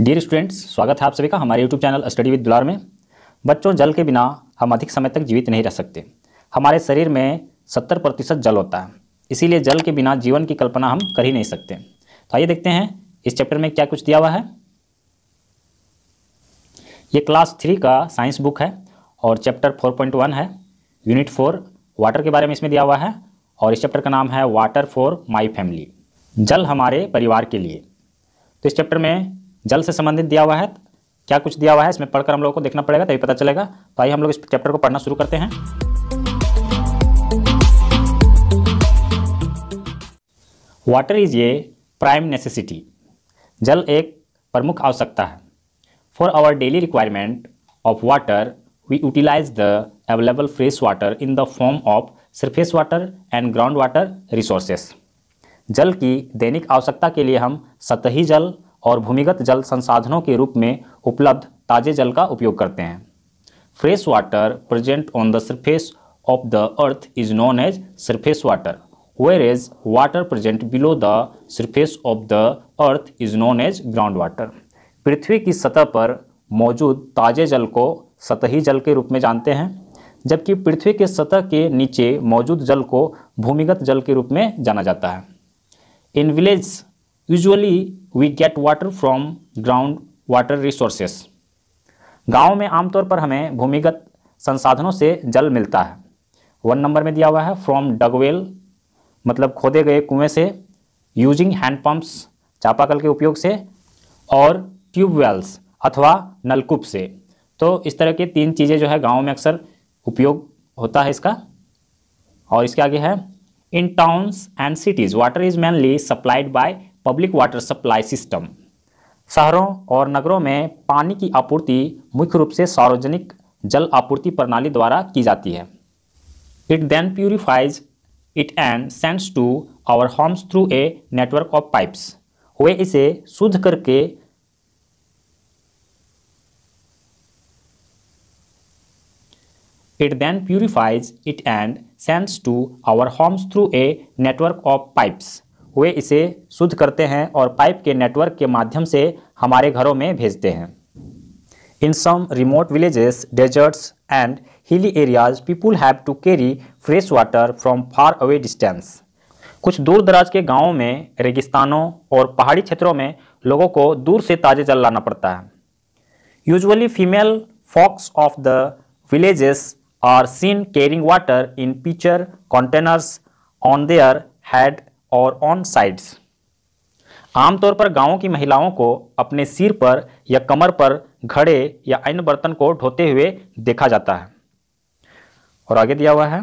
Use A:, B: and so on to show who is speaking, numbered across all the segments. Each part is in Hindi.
A: डियर स्टूडेंट्स स्वागत है आप सभी का हमारे यूट्यूब चैनल स्टडी विद दुलार में बच्चों जल के बिना हम अधिक समय तक जीवित नहीं रह सकते हमारे शरीर में सत्तर प्रतिशत जल होता है इसीलिए जल के बिना जीवन की कल्पना हम कर ही नहीं सकते तो आइए देखते हैं इस चैप्टर में क्या कुछ दिया हुआ है ये क्लास थ्री का साइंस बुक है और चैप्टर फोर पॉइंट वन है यूनिट फोर वाटर के बारे में इसमें दिया हुआ है और इस चैप्टर का नाम है वाटर फॉर माई फैमिली जल हमारे परिवार के लिए तो इस चैप्टर में जल से संबंधित दिया हुआ है क्या कुछ दिया हुआ है इसमें पढ़कर हम लोगों को देखना पड़ेगा तभी पता चलेगा तो आइए हम लोग इस चैप्टर को पढ़ना शुरू करते हैं water is a prime necessity जल एक प्रमुख आवश्यकता है for our daily requirement of water we utilise the fresh water in the form of surface water and ground water resources जल की दैनिक आवश्यकता के लिए हम सतही जल और भूमिगत जल संसाधनों के रूप में उपलब्ध ताजे जल का उपयोग करते हैं fresh water present on the surface of the earth is known as surface water whereas water present below the surface of the earth is known as ground water पृथ्वी की सतह पर मौजूद ताजे जल को सतही जल के रूप में जानते हैं जबकि पृथ्वी के सतह के नीचे मौजूद जल को भूमिगत जल के रूप में जाना जाता है in village usually we get water from ground water resources गाँव में आमतौर पर हमें भूमिगत संसाधनों से जल मिलता है वन नंबर में दिया हुआ है फ्रॉम डगवेल मतलब खोदे गए कुएं से यूजिंग हैंडपम्प्स चापाकल के उपयोग से और ट्यूबवेल्स अथवा नलकूप से तो इस तरह के तीन चीज़ें जो है गाँव में अक्सर उपयोग होता है इसका और इसके आगे है in towns and cities water is mainly supplied by public water supply system शहरों और नगरों में पानी की आपूर्ति मुख्य रूप से सार्वजनिक जल आपूर्ति प्रणाली द्वारा की जाती है it then purifies it and sends to our homes through a network of pipes वे इसे शुद्ध करके it then purifies it and sends to our homes through a network of pipes वे इसे शुद्ध करते हैं और पाइप के नेटवर्क के माध्यम से हमारे घरों में भेजते हैं in some remote villages deserts and hilly areas people have to carry fresh water from far away distance कुछ दूर दराज के गांवों में रेगिस्तानों और पहाड़ी क्षेत्रों में लोगों को दूर से ताजे जल लाना पड़ता है usually female folks of the villages are seen carrying water in pitcher containers on their head और ऑन साइड्स आमतौर पर गांवों की महिलाओं को अपने सिर पर या कमर पर घड़े या अन्य बर्तन को ढोते हुए देखा जाता है और आगे दिया हुआ है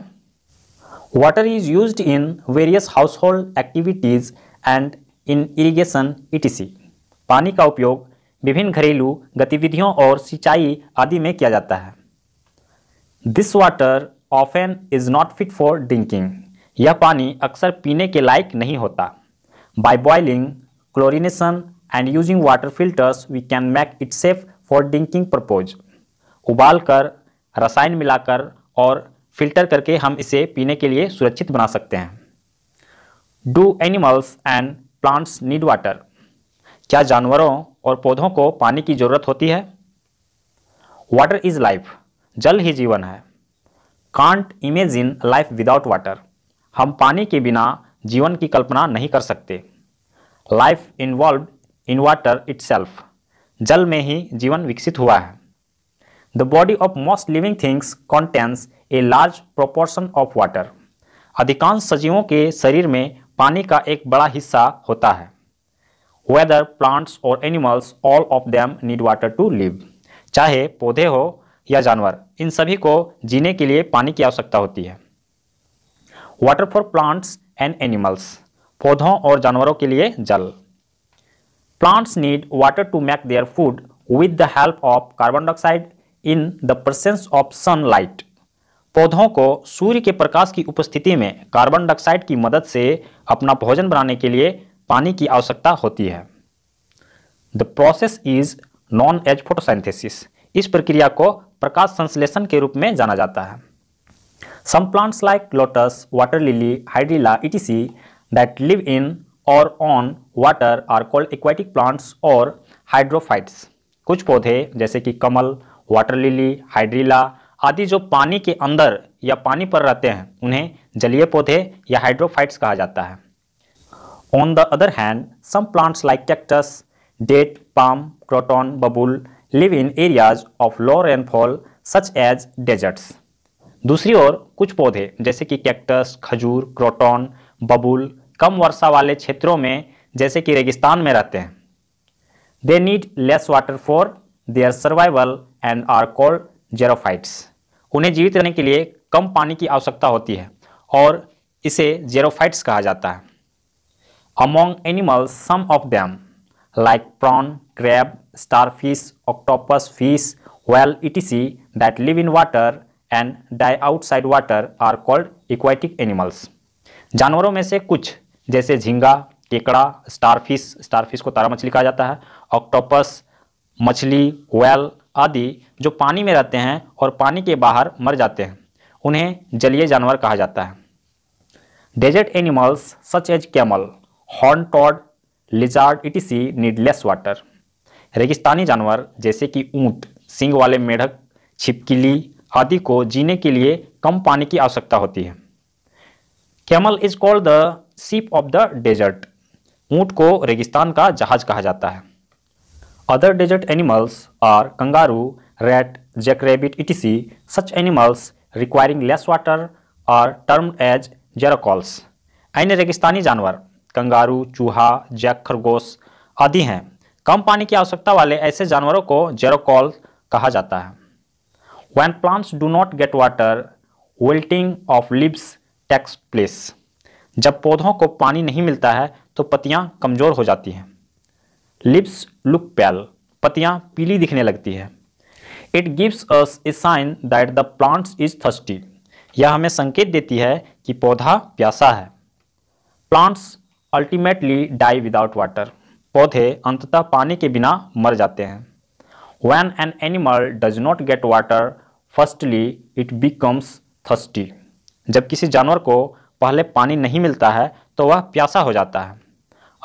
A: water is use in various household activities and in irrigation ई पानी का उपयोग विभिन्न घरेलू गतिविधियों और सिंचाई आदि में किया जाता है this water often is not fit for drinking यह पानी अक्सर पीने के लायक नहीं होता by boiling chlorination and using water filters we can make it safe for drinking purpose उबाल कर रसायन मिलाकर और फिल्टर करके हम इसे पीने के लिए सुरक्षित बना सकते हैं do animals and plants need water क्या जानवरों और पौधों को पानी की ज़रूरत होती है वाटर इज़ लाइफ जल ही जीवन है can't imagine life without water हम पानी के बिना जीवन की कल्पना नहीं कर सकते life involve in water it जल में ही जीवन विकसित हुआ है the body of most living things contains a large proportion of water अधिकांश सजीवों के शरीर में पानी का एक बड़ा हिस्सा होता है वेदर प्लांट्स और animals all of them need water to live चाहे पौधे हो या जानवर इन सभी को जीने के लिए पानी की आवश्यकता होती है water for plants and animals पौधों और जानवरों के लिए जल plants need water to make their food with the help of carbon dioxide in the presence of sunlight पौधों को सूर्य के प्रकाश की उपस्थिति में कार्बन डाइऑक्साइड की मदद से अपना भोजन बनाने के लिए पानी की आवश्यकता होती है the process is known as photosynthesis इस प्रक्रिया को प्रकाश संश्लेषण के रूप में जाना जाता है Some plants like lotus, water lily, hydrilla, etc. that live in और on water are called aquatic plants और हाइड्रोफाइट्स कुछ पौधे जैसे कि कमल वाटर लिली हाइड्रिला आदि जो पानी के अंदर या पानी पर रहते हैं उन्हें जलीय पौधे या हाइड्रोफाइट्स कहा जाता है on the other hand some plants like cactus date palm croton babul live in areas of low rainfall such as deserts दूसरी ओर कुछ पौधे जैसे कि कैक्टस खजूर क्रोटॉन बबुल कम वर्षा वाले क्षेत्रों में जैसे कि रेगिस्तान में रहते हैं they need less water for their survival and are called xerophytes उन्हें जीवित रहने के लिए कम पानी की आवश्यकता होती है और इसे जेरोफाइट्स कहा जाता है among animals some of them like prawn crab starfish octopus fish whale etc that live in water and die outside water are called aquatic animals जानवरों में से कुछ जैसे झींगा केकड़ा स्टारफिश स्टारफिश को तारा मछली कहा जाता है ऑक्टोपस मछली वेल आदि जो पानी में रहते हैं और पानी के बाहर मर जाते हैं उन्हें जलीय जानवर कहा जाता है desert animals such as camel horn toad lizard it need needless water रेगिस्तानी जानवर जैसे कि ऊंट सिंग वाले मेढक छिपकिली हाथी को जीने के लिए कम पानी की आवश्यकता होती है camel is called the ship of the desert ऊँट को रेगिस्तान का जहाज कहा जाता है other desert animals are kangaroo rat jackrabbit etc such animals requiring less water are term as xerocoles अन्य रेगिस्तानी जानवर कंगारू चूहा जैक खरगोश आदि हैं कम पानी की आवश्यकता वाले ऐसे जानवरों को जेरोकॉल कहा जाता है When plants do not get water, wilting of leaves takes place. जब पौधों को पानी नहीं मिलता है तो पत्तियां कमज़ोर हो जाती हैं लिप्स लुक पैल पत्तियां पीली दिखने लगती है it gives us a sign that the plants is thirsty यह हमें संकेत देती है कि पौधा प्यासा है plants ultimately die without water पौधे अंततः पानी के बिना मर जाते हैं when an animal does not get water firstly it becomes thirsty जब किसी जानवर को पहले पानी नहीं मिलता है तो वह प्यासा हो जाता है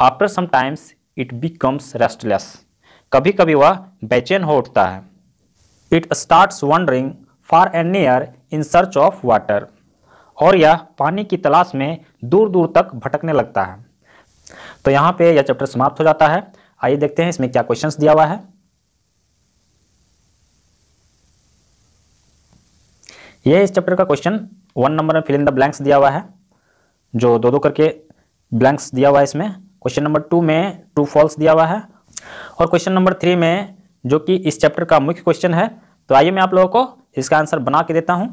A: after sometimes it becomes restless कभी कभी वह बेचैन हो उठता है it starts wandering far and near in search of water और यह पानी की तलाश में दूर दूर तक भटकने लगता है तो यहाँ पे यह चैप्टर समाप्त हो जाता है आइए देखते हैं इसमें क्या क्वेश्चंस दिया हुआ है ये इस चैप्टर का क्वेश्चन वन नंबर में फिल इन द ब्लैंक्स दिया हुआ है जो दो दो करके ब्लैंक्स दिया हुआ है इसमें क्वेश्चन नंबर टू में टू फॉल्स दिया हुआ है और क्वेश्चन नंबर थ्री में जो कि इस चैप्टर का मुख्य क्वेश्चन है तो आइए मैं आप लोगों को इसका आंसर बना के देता हूं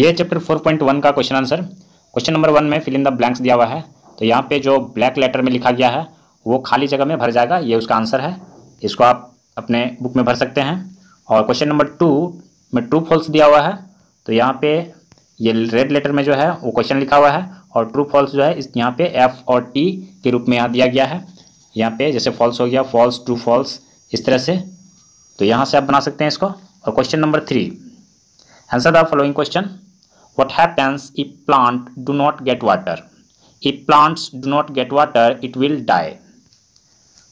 A: यह चैप्टर 4.1 का question answer question number one में फिल इन द ब्लैंक्स दिया हुआ है तो यहाँ पे जो ब्लैक लेटर में लिखा गया है वो खाली जगह में भर जाएगा ये उसका आंसर है इसको आप अपने बुक में भर सकते हैं और क्वेश्चन नंबर टू में ट्रू फॉल्स दिया हुआ है तो यहाँ पे ये रेड लेटर में जो है वो क्वेश्चन लिखा हुआ है और ट्रू फॉल्स जो है इस यहाँ पे एफ और टी के रूप में यहाँ दिया गया है यहाँ पे जैसे फॉल्स हो गया फॉल्स ट्रू फॉल्स इस तरह से तो यहाँ से आप बना सकते हैं इसको और question number three answer the following question what happens if plant do not get water if plants do not get water it will die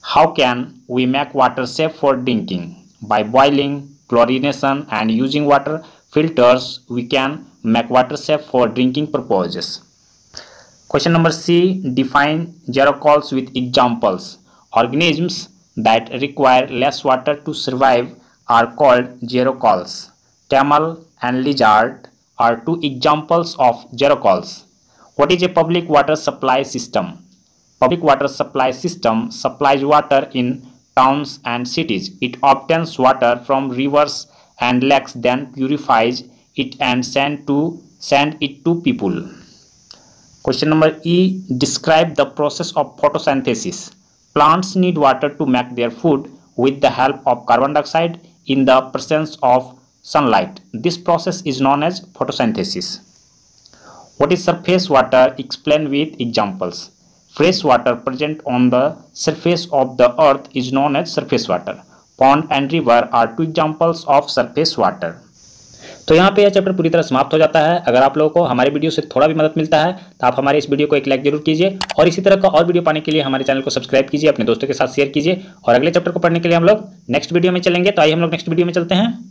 A: How can we make water safe for drinking? By boiling, chlorination and using water filters, we can make water safe for drinking purposes. Question number C. Define calls with examples. Organisms that require less water to survive are called calls. Camel and lizard are two examples of calls. What is a public water supply system? Public water supply system supplies water in towns and cities. It obtains water from rivers and lakes then purifies it and send to send it to people. Question number E. Describe the process of photosynthesis. Plants need water to make their food with the help of carbon dioxide in the presence of sunlight. This process is known as photosynthesis. What is surface water? Explain with examples. fresh water present on the surface of the earth is known as surface water pond and river are two examples of surface water तो यहाँ पे यह चैप्टर पूरी तरह समाप्त हो जाता है अगर आप लोगों को हमारे वीडियो से थोड़ा भी मदद मिलता है तो आप हमारे इस वीडियो को एक लाइक जरूर कीजिए और इसी तरह का और वीडियो पाने के लिए हमारे चैनल को सब्सक्राइब कीजिए अपने दोस्तों के साथ शेयर कीजिए और अगले चैप्टर को पढ़ने के लिए हम लोग नेक्स्ट वीडियो में चलेंगे तो आइए हम लोग नेक्स्ट वीडियो में चलते हैं